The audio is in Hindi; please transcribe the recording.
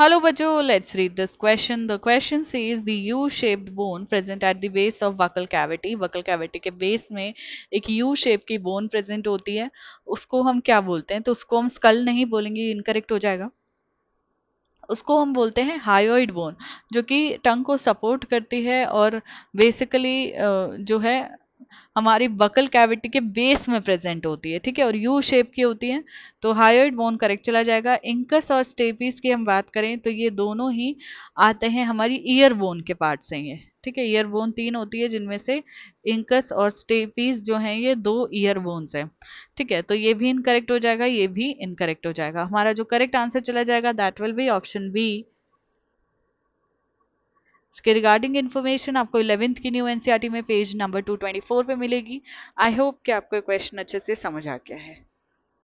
हेलो बच्चो let's read this question the question says the U shaped bone present at the base of buccal cavity buccal cavity के बेस में एक यू शेप की बोन प्रेजेंट होती है उसको हम क्या बोलते हैं तो उसको हम स्कल नहीं बोलेंगे इनकरेक्ट हो जाएगा उसको हम बोलते हैं हायोइड बोन जो कि टंग को सपोर्ट करती है और बेसिकली जो है हमारी बकल कैविटी के बेस में प्रेजेंट होती है ठीक है और यू शेप की होती है तो हायोइड बोन करेक्ट चला जाएगा इंकस और स्टेपीज की हम बात करें तो ये दोनों ही आते हैं हमारी ईयर बोन के पार्ट से ये ठीक है ईयर बोन तीन होती है जिनमें से इंकस और स्टेपीज जो हैं ये दो ईयर बोन्स हैं ठीक है तो ये भी इनकरेक्ट हो जाएगा ये भी इनकरेक्ट हो जाएगा हमारा जो करेक्ट आंसर चला जाएगा that will be option B इसके रिगार्डिंग इन्फॉर्मेशन आपको इलेवेंथ की न्यू एनसीईआरटी e में पेज नंबर 224 पे मिलेगी आई होप कि आपको क्वेश्चन अच्छे से समझ आ गया है